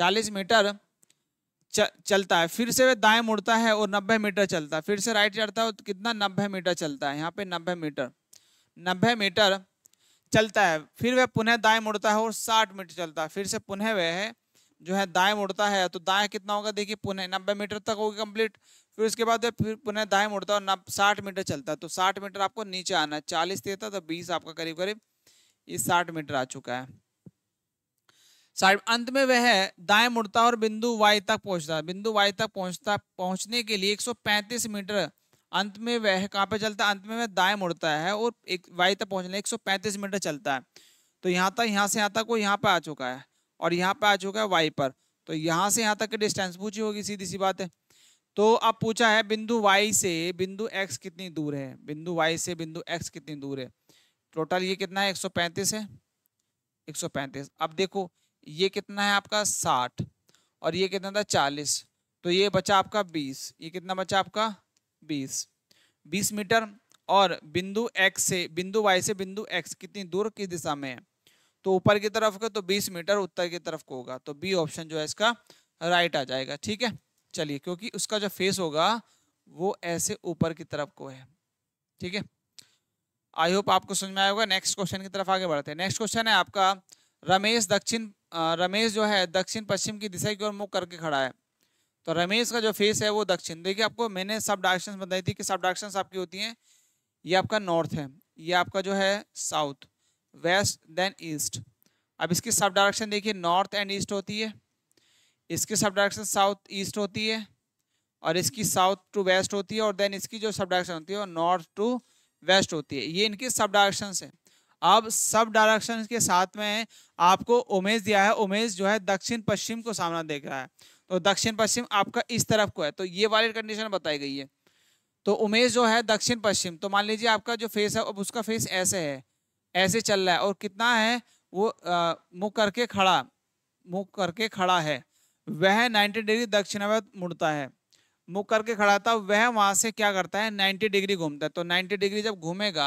40 मीटर चलता है फिर से वह दाएं मुड़ता है और 90 मीटर चलता है फिर से राइट चढ़ता है तो कितना 90 मीटर चलता है यहाँ पे 90 मीटर 90 मीटर चलता है फिर वह पुनः दाएं मुड़ता है और 60 मीटर चलता है फिर से पुनः वह जो है दाएं मुड़ता है तो दाएं कितना होगा देखिए पुनः नब्बे मीटर तक होगी कंप्लीट फिर उसके बाद वह फिर पुनः दाएं मुड़ता है और साठ मीटर चलता है तो साठ मीटर आपको नीचे आना है चालीस देता तो बीस आपका करीब करीब ये साठ मीटर आ चुका है साइड अंत में वह दाएं मुड़ता और बिंदु वाई तक पहुंचता बिंदु वाई तक पहुंचता पहुंचने के लिए 135 मीटर अंत में वह कहाँ पे चलता है अंत में वह दाएं मुड़ता है और एक वाई तक पहुंचने 135 मीटर चलता है तो यहाँ तक यहाँ से यहाँ तक वो यहाँ पे आ चुका है और यहाँ पे आ चुका है वाई पर तो यहाँ से यहाँ तक की डिस्टेंस पूछी होगी सीधी सी बात है तो अब पूछा है बिंदु वाई से बिंदु एक्स कितनी दूर है बिंदु वाई से बिंदु एक्स कितनी दूर है टोटल ये कितना है एक है 135 अब देखो ये कितना है आपका साठ और ये कितना था चालीस तो ये बचा आपका बीस ये कितना बचा आपका बीस बीस मीटर और बिंदु एक्स से बिंदु वाई से बिंदु एक्स कितनी दूर किस दिशा में है तो ऊपर की तरफ का तो बीस मीटर उत्तर की तरफ को होगा तो बी ऑप्शन जो है इसका राइट आ जाएगा ठीक है चलिए क्योंकि उसका जो फेस होगा वो ऐसे ऊपर की तरफ को है ठीक है आई होप आपको समझ में आएगा नेक्स्ट क्वेश्चन की तरफ आगे बढ़ते हैं नेक्स्ट क्वेश्चन है आपका रमेश दक्षिण रमेश जो है दक्षिण पश्चिम की दिशा की ओर मुख करके खड़ा है तो रमेश का जो फेस है वो दक्षिण देखिए आपको मैंने सब डायरेक्शन बताई थी कि सब डायरेक्शन आपकी होती हैं ये आपका नॉर्थ है ये आपका जो है साउथ वेस्ट देन ईस्ट अब इसकी सब डायरेक्शन देखिए नॉर्थ एंड ईस्ट होती है इसकी सब डायरेक्शन साउथ ईस्ट होती है और इसकी साउथ टू वेस्ट होती है और देन इसकी जो सब डायरेक्शन होती है वो नॉर्थ टू वेस्ट होती है ये इनकी सब डायरेक्शन है अब सब डायरेक्शन के साथ में आपको उमेश दिया है उमेश जो है दक्षिण पश्चिम को सामना देख रहा है तो दक्षिण पश्चिम आपका इस तरफ को है तो ये वाली कंडीशन बताई गई है तो उमेश जो है दक्षिण पश्चिम तो मान लीजिए आपका जो फेस है अब उसका फेस ऐसे है ऐसे चल रहा है और कितना है वो मुँह करके खड़ा मुँह करके खड़ा है वह नाइन्टी डिग्री दक्षिणावत मुड़ता है मुंह करके खड़ा था वह वहां से क्या करता है 90 डिग्री घूमता है तो 90 डिग्री जब घूमेगा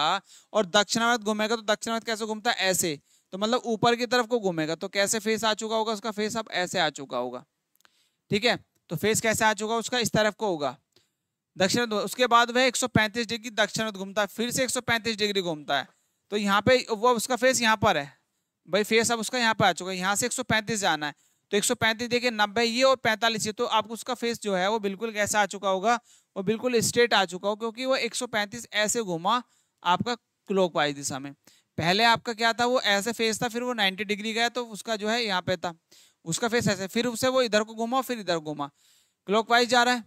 और दक्षिणावर्त घूमेगा तो दक्षिणावर्त कैसे घूमता है ऐसे तो मतलब ऊपर की तरफ को घूमेगा तो कैसे फेस आ चुका होगा उसका फेस अब ऐसे आ चुका होगा ठीक है तो फेस कैसे आ चुका उसका इस तरफ को होगा दक्षिण उसके बाद वह 135 डिग्री दक्षिण घूमता है फिर से 135 डिग्री घूमता है तो यहाँ पे वो उसका फेस यहाँ पर है भाई फेस अब उसका यहाँ पर आ चुका है यहाँ से 135 जाना है तो 135 देखिए नब्बे ये और 45 ये तो आपको उसका फेस जो है वो बिल्कुल कैसा आ चुका होगा और बिल्कुल स्ट्रेट आ चुका हो क्योंकि वो 135 ऐसे घुमा आपका क्लॉक वाइज दिशा में पहले आपका क्या था वो ऐसे फेस था फिर वो 90 डिग्री गया तो उसका जो है यहाँ पे था उसका फेस ऐसे फिर उसे वो इधर को घुमा फिर इधर घुमा क्लॉक वाइज जा रहा है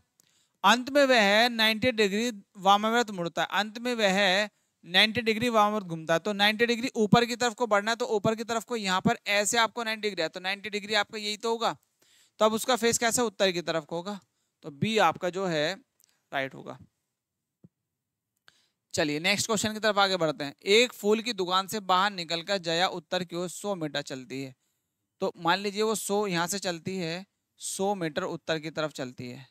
अंत में वह है नाइन्टी डिग्री वामाव्रत मुड़ता है अंत में वह है 90 डिग्री वाम घूमता है तो 90 डिग्री ऊपर की तरफ को बढ़ना है तो ऊपर की तरफ को यहाँ पर ऐसे आपको 90 डिग्री है तो 90 डिग्री आपका यही तो होगा तो अब उसका फेस कैसा उत्तर की तरफ को होगा तो बी आपका जो है राइट होगा चलिए नेक्स्ट क्वेश्चन की तरफ आगे बढ़ते हैं एक फूल की दुकान से बाहर निकलकर जया उत्तर की ओर सौ मीटर चलती है तो मान लीजिए वो सौ यहाँ से चलती है सौ मीटर उत्तर की तरफ चलती है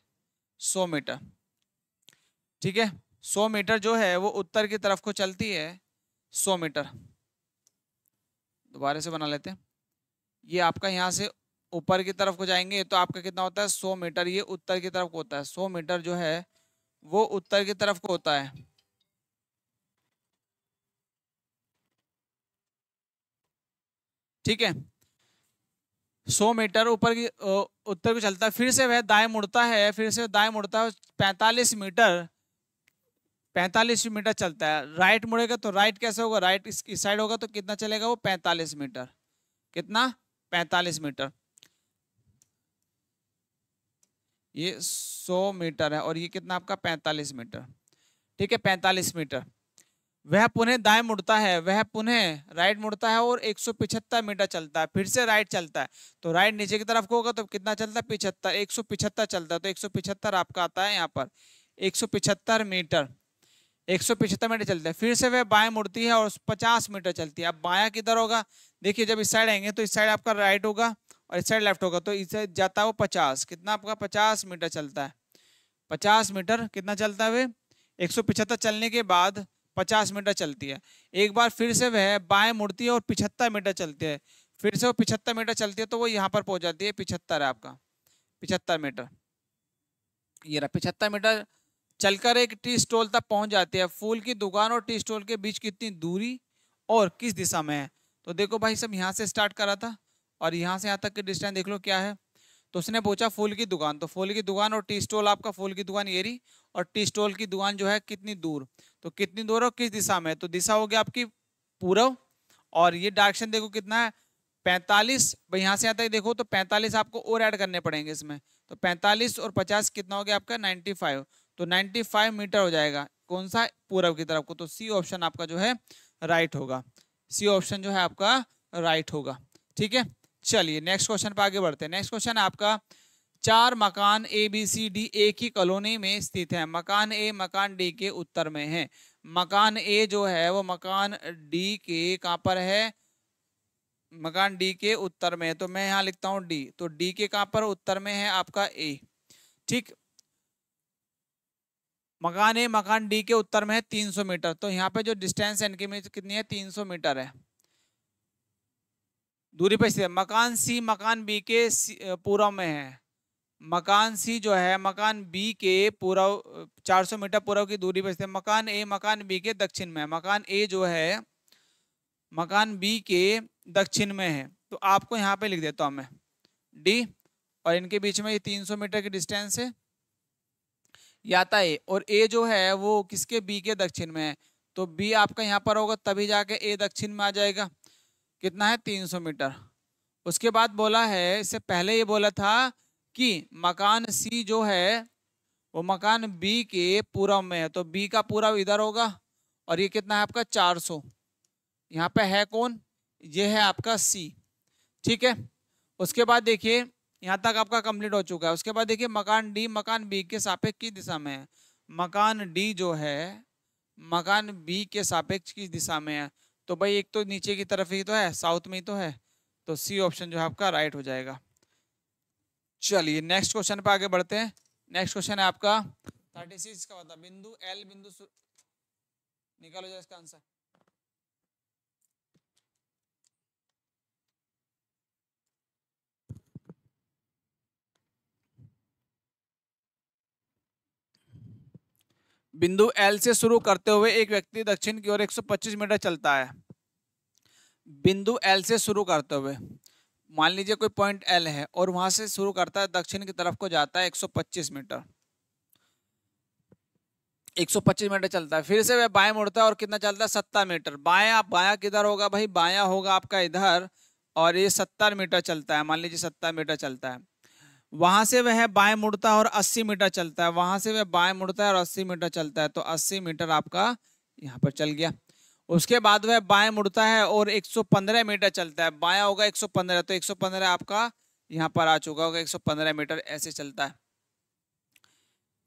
सौ मीटर ठीक है सौ मीटर जो है वो उत्तर की तरफ को चलती है सौ मीटर दोबारा से बना लेते हैं ये आपका यहाँ से ऊपर की तरफ को जाएंगे तो आपका कितना होता है सौ मीटर ये उत्तर की तरफ को होता है सौ मीटर जो है वो उत्तर की तरफ को होता है ठीक है सौ मीटर ऊपर की उत्तर को चलता है फिर से वह दाएं मुड़ता है फिर से दाएं मुड़ता है पैंतालीस मीटर पैंतालीस मीटर चलता है राइट मुड़ेगा तो राइट कैसे होगा राइट इस, साइड होगा तो कितना चलेगा वो पैंतालीस मीटर कितना पैंतालीस मीटर ये सौ मीटर है और ये कितना आपका पैंतालीस मीटर ठीक है पैंतालीस मीटर वह पुनः दाएं मुड़ता है वह पुनः राइट मुड़ता है और एक सौ पिछहत्तर मीटर चलता है फिर से राइट चलता है तो राइट नीचे की तरफ होगा तो कितना चलता है पिछहत्तर एक सौ पिछहत्तर चलता है तो एक सौ पिछहत्तर आपका आता है यहाँ पर एक सौ पिछहत्तर मीटर एक सौ पिछहत्तर मीटर चलता है फिर से वह बाएं मुड़ती है और पचास मीटर चलती है अब बाया किधर होगा देखिए जब इस साइड आएंगे तो इस साइड आपका राइट होगा और इस साइड लेफ्ट होगा तो इस साइड जाता है वो पचास कितना आपका पचास मीटर चलता है पचास मीटर कितना चलता है वे एक सौ पिछहत्तर चलने के बाद पचास मीटर चलती है एक बार फिर से वह बाएं मुड़ती है और पिछहत्तर मीटर चलती है फिर से वो पिछहत्तर मीटर चलती है तो वो यहाँ पर पहुँच जाती है पिछहत्तर है आपका पिछहत्तर मीटर ये रहा पिछहत्तर मीटर चलकर एक टी स्टॉल तक पहुंच जाते हैं फूल की दुकान और टी स्टॉल के बीच कितनी दूरी और किस दिशा में है तो देखो भाई सब यहाँ से स्टार्ट करा था और यहाँ से यहाँ तक की डिस्टेंस देख लो क्या है तो उसने पूछा फूल की दुकान तो फूल की दुकान और टी स्टॉल आपका फूल की दुकान ये रही और टी स्टॉल की दुकान जो है कितनी दूर तो कितनी दूर और किस दिशा में तो दिशा हो गया आपकी पूर्व और ये डायरेक्शन देखो कितना है पैंतालीस यहाँ से आता है देखो तो पैंतालीस आपको और ऐड करने पड़ेंगे इसमें तो पैंतालीस और पचास कितना हो गया आपका नाइन्टी फाइव तो 95 मीटर हो जाएगा कौन सा पूरब की तरफ को तो सी ऑप्शन आपका जो है राइट होगा सी ऑप्शन जो है आपका राइट होगा ठीक है चलिए नेक्स्ट क्वेश्चन पर आगे बढ़ते हैं नेक्स्ट क्वेश्चन आपका चार मकान A B C D A की कॉलोनी में स्थित है मकान ए मकान डी के उत्तर में है मकान ए जो है वो मकान डी के कहाँ पर है मकान डी के उत्तर में है तो मैं यहाँ लिखता हूँ डी तो डी के कहाँ पर उत्तर में है आपका ए ठीक मकान ए मकान डी के उत्तर में है 300 मीटर तो यहाँ पे जो डिस्टेंस है इनके बीच कितनी है 300 मीटर है दूरी पर स्थित मकान सी मकान बी के पूर्व में है मकान सी जो है मकान बी के पूर्व 400 मीटर पूर्व की दूरी पर स्थित मकान ए मकान बी के दक्षिण में है मकान ए जो है मकान बी के दक्षिण में है तो आपको यहाँ पे लिख देता हूँ मैं डी और इनके बीच में ये 300 मीटर की डिस्टेंस है याता ए और ए जो है वो किसके बी के दक्षिण में है तो बी आपका यहाँ पर होगा तभी जाके ए दक्षिण में आ जाएगा कितना है 300 मीटर उसके बाद बोला है इससे पहले ये बोला था कि मकान सी जो है वो मकान बी के पूर्व में है तो बी का पूरा इधर होगा और ये कितना है आपका 400 सौ यहाँ पर है कौन ये है आपका सी ठीक है उसके बाद देखिए यहाँ तक आपका कंप्लीट हो चुका है उसके बाद देखिए मकान डी मकान बी के सापेक्ष किस दिशा में है मकान डी जो है मकान बी के सापेक्ष किस दिशा में है तो भाई एक तो नीचे की तरफ ही तो है साउथ में ही तो है तो सी ऑप्शन जो है आपका राइट हो जाएगा चलिए नेक्स्ट क्वेश्चन पे आगे बढ़ते हैं नेक्स्ट क्वेश्चन है आपका थर्टी सिक्स का बता बिंदु एल बिंदु निकालो जाए इसका आंसर बिंदु एल से शुरू करते हुए एक व्यक्ति दक्षिण की ओर 125 मीटर चलता है बिंदु एल से शुरू करते हुए मान लीजिए कोई पॉइंट एल है और वहां से शुरू करता है दक्षिण की तरफ को जाता है 125 मीटर 125 मीटर चलता है फिर से वह बाएं मुड़ता है और कितना चलता है सत्तर मीटर बाया बाया किधर होगा भाई बाया होगा आपका इधर और ये सत्तर मीटर चलता है मान लीजिए सत्तर मीटर चलता है वहां से वह बाएं मुड़ता है और 80 मीटर चलता है वहां से वह बाएं मुड़ता है और 80 मीटर चलता है तो 80 मीटर आपका यहाँ पर चल गया उसके बाद वह बाएं मुड़ता है और 115 मीटर चलता है बाया होगा 115 तो 115 आपका यहाँ पर आ चुका होगा 115 मीटर ऐसे चलता है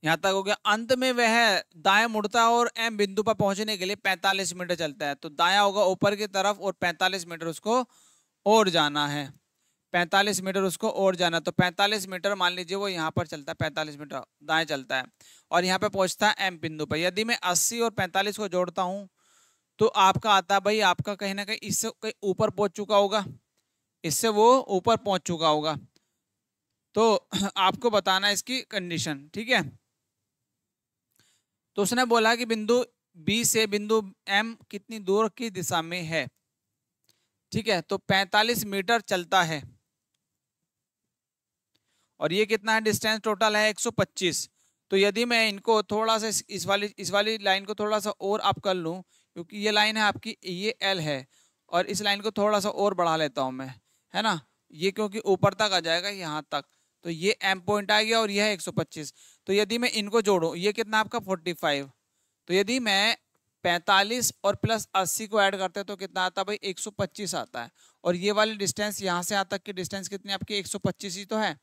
यहाँ तक हो गया अंत में वह दाएं मुड़ता है और एम बिंदु पर पहुंचने के लिए पैंतालीस मीटर चलता है तो दाया होगा ऊपर की तरफ और पैंतालीस मीटर उसको और जाना है पैंतालीस मीटर उसको और जाना तो पैंतालीस मीटर मान लीजिए वो यहाँ पर चलता है पैंतालीस मीटर दाएँ चलता है और यहाँ पर पहुँचता है एम बिंदु पर यदि मैं अस्सी और पैंतालीस को जोड़ता हूँ तो आपका आता भाई आपका कहीं ना कहीं इससे कहीं ऊपर पहुँच चुका होगा इससे वो ऊपर पहुँच चुका होगा तो आपको बताना इसकी कंडीशन ठीक है तो उसने बोला कि बिंदु बी से बिंदु एम कितनी दूर की दिशा में है ठीक है तो 45 मीटर चलता है और ये कितना है डिस्टेंस टोटल है 125 तो यदि मैं इनको थोड़ा सा इस वाली इस वाली लाइन को थोड़ा सा और आप कर लूँ क्योंकि ये लाइन है आपकी ये एल है और इस लाइन को थोड़ा सा और बढ़ा लेता हूँ मैं है ना ये क्योंकि ऊपर तक आ जाएगा यहाँ तक तो ये एम पॉइंट आ गया और यह है 125 तो यदि मैं इनको जोड़ूँ ये कितना आपका फोर्टी तो यदि मैं 45 और प्लस 80 को ऐड करते हैं तो कितना आता है भाई 125 आता है और ये वाली डिस्टेंस यहाँ से आता तक की डिस्टेंस कितनी आपकी 125 ही तो है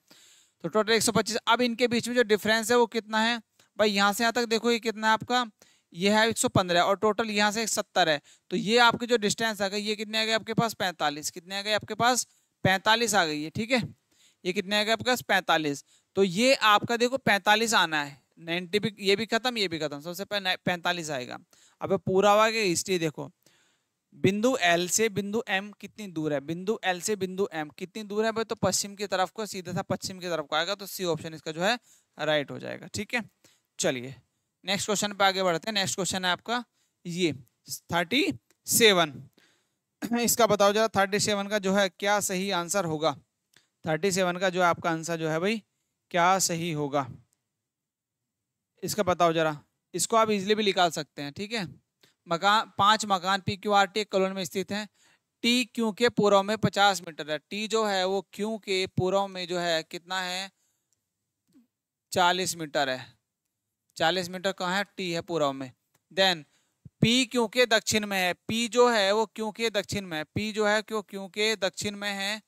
तो टोटल 125 अब इनके बीच में जो डिफरेंस है वो कितना है भाई यहाँ से यहाँ तक देखो ये कितना है आपका ये है 115 और टोटल यहाँ से 70 है तो ये आपके जो डिस्टेंस आ गई ये कितने आ गए आपके पास 45 कितने आ गए आपके पास 45 आ गई है ठीक है ये कितने आ गए आपके पास 45 तो ये आपका देखो 45 आना है नाइनटी भी ये भी खत्म ये भी खत्म सबसे पहले पैंतालीस आएगा अब पूरा हुआ कि हिस्ट्री देखो बिंदु एल से बिंदु एम कितनी दूर है बिंदु एल से बिंदु एम कितनी दूर है भाई तो पश्चिम की तरफ को सीधा सा पश्चिम की तरफ को आएगा तो सी ऑप्शन इसका जो है राइट हो जाएगा ठीक है चलिए नेक्स्ट क्वेश्चन पे आगे बढ़ते हैं नेक्स्ट क्वेश्चन है आपका ये थर्टी सेवन इसका बताओ जरा थर्टी सेवन का जो है क्या सही आंसर होगा थर्टी सेवन का जो आपका आंसर जो है भाई क्या सही होगा इसका बताओ जरा इसको आप इजिली भी निकाल सकते हैं ठीक है मकान पांच मकान P Q R T colony में स्थित हैं टी क्यू के पूर्व में पचास मीटर है टी जो है वो क्यू के पूर्व में जो है कितना है चालीस मीटर है चालीस मीटर कहाँ है टी है पूर्व में देन पी क्यू के दक्षिण में है पी जो है वो क्यू के दक्षिण में है पी जो है क्यों क्यू के दक्षिण में है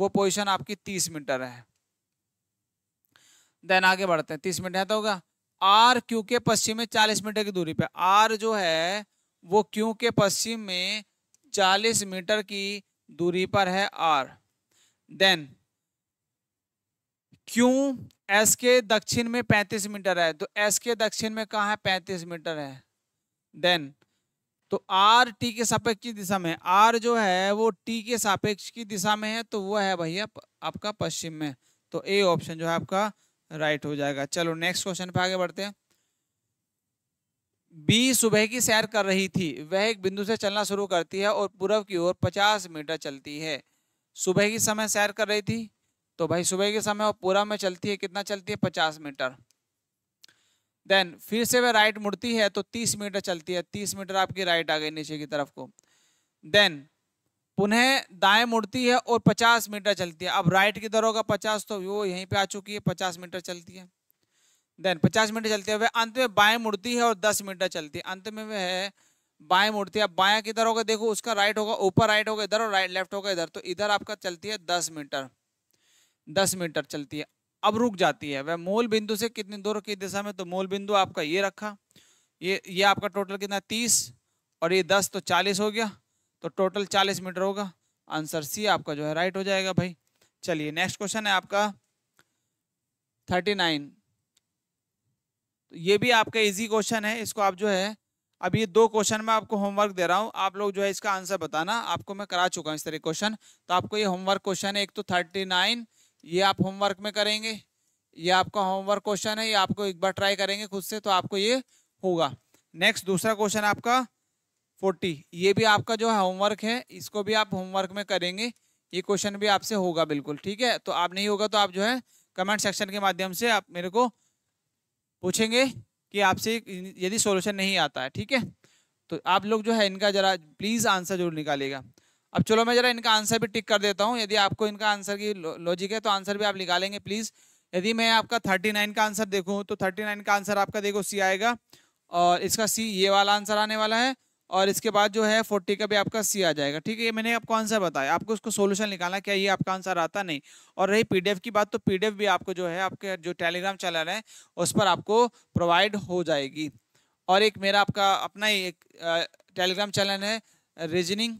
वो पोजिशन आपकी तीस मीटर है देन आगे बढ़ते हैं तीस मीटर है तो होगा आर क्यू के पश्चिम में चालीस मीटर की दूरी पर आर जो है वो क्यू के पश्चिम में चालीस मीटर की दूरी पर है आर देन क्यू एस के दक्षिण में पैंतीस मीटर है तो एस के दक्षिण में कहा है पैंतीस मीटर है देन तो आर टी के सापेक्ष की दिशा में आर जो है वो टी के सापेक्ष की दिशा में है तो वो है भैया आपका पश्चिम में तो ए ऑप्शन जो है आपका राइट हो जाएगा चलो नेक्स्ट क्वेश्चन पे आगे बढ़ते हैं बी सुबह की सैर कर रही थी वह एक बिंदु से चलना शुरू करती है और पूर्व की ओर पचास मीटर चलती है सुबह की समय सैर कर रही थी तो भाई सुबह के समय और पूर्व में चलती है कितना चलती है पचास मीटर देन फिर से वह राइट मुड़ती है तो तीस मीटर चलती है तीस मीटर आपकी राइट आ गई नीचे की तरफ को देन पुनः दाएं मुड़ती है और 50 मीटर चलती है अब राइट की होगा 50 तो वो यहीं पे आ चुकी है 50 मीटर चलती है देन 50 मीटर चलती है वह अंत में बाएं मुड़ती है और 10 मीटर चलती है अंत में वह है बाएं मुड़ती है अब बाया की होगा देखो उसका राइट होगा ऊपर राइट होगा इधर और राइट लेफ्ट होगा इधर तो इधर आपका चलती है दस मीटर दस मीटर चलती है अब रुक जाती है वह मूल बिंदु से कितनी दूर की दिशा में तो मूल बिंदु आपका ये रखा ये ये आपका टोटल कितना तीस और ये दस तो चालीस हो गया तो टोटल चालीस मीटर होगा आंसर सी आपका जो है राइट हो जाएगा भाई चलिए नेक्स्ट क्वेश्चन है आपका थर्टी नाइन तो ये भी आपका इजी क्वेश्चन है इसको आप जो है अब ये दो क्वेश्चन मैं आपको होमवर्क दे रहा हूँ आप लोग जो है इसका आंसर बताना आपको मैं करा चुका हूँ इस तरह क्वेश्चन तो आपको ये होमवर्क क्वेश्चन है एक तो थर्टी नाइन ये आप होमवर्क में करेंगे ये आपका होमवर्क क्वेश्चन है ये आपको एक बार ट्राई करेंगे खुद से तो आपको ये होगा नेक्स्ट दूसरा क्वेश्चन आपका फोर्टी ये भी आपका जो है होमवर्क है इसको भी आप होमवर्क में करेंगे ये क्वेश्चन भी आपसे होगा बिल्कुल ठीक है तो आप नहीं होगा तो आप जो है कमेंट सेक्शन के माध्यम से आप मेरे को पूछेंगे कि आपसे यदि सोल्यूशन नहीं आता है ठीक है तो आप लोग जो है इनका जरा प्लीज़ आंसर जरूर निकालेगा अब चलो मैं जरा इनका आंसर भी टिक कर देता हूँ यदि आपको इनका आंसर की लॉजिक है तो आंसर भी आप निकालेंगे प्लीज़ यदि मैं आपका थर्टी नाइन का आंसर देखूँ तो थर्टी नाइन का आंसर आपका देखो सी आएगा और इसका सी ये वाला आंसर आने वाला है और इसके बाद जो है फोर्टी का भी आपका सी आ जाएगा ठीक है ये मैंने आपको आंसर बताया आपको उसको सोल्यूशन निकालना क्या ये आपका आंसर आता नहीं और रही पीडीएफ की बात तो पीडीएफ भी आपको जो है आपके जो टेलीग्राम चैनल है उस पर आपको प्रोवाइड हो जाएगी और एक मेरा आपका अपना ही एक टेलीग्राम चैनल है reasoning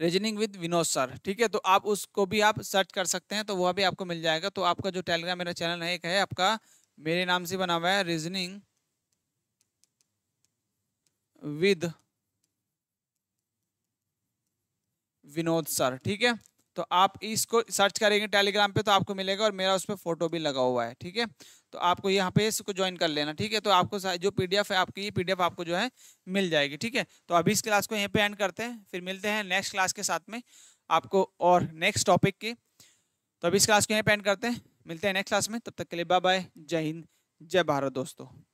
reasoning with Vinod sir ठीक है तो आप उसको भी आप सर्च कर सकते हैं तो वह भी आपको मिल जाएगा तो आपका जो टेलीग्राम मेरा चैनल है एक है आपका मेरे नाम से बना हुआ है रीजनिंग विद विनोद सर ठीक है तो आप इसको सर्च करेंगे टेलीग्राम पे तो आपको मिलेगा और मेरा उस पर फोटो भी लगा हुआ है ठीक है तो आपको यहाँ पे इसको ज्वाइन कर लेना ठीक है तो आपको जो पीडीएफ है आपकी ये पीडीएफ आपको जो है मिल जाएगी ठीक है तो अभी इस क्लास को यहीं पे एंड करते हैं फिर मिलते हैं नेक्स्ट क्लास के साथ में आपको और नेक्स्ट टॉपिक की तो अभी इस क्लास को यहीं पे एंड करते हैं मिलते हैं नेक्स्ट क्लास में तब तक के लिए बाय बाय जय हिंद जय भारत दोस्तों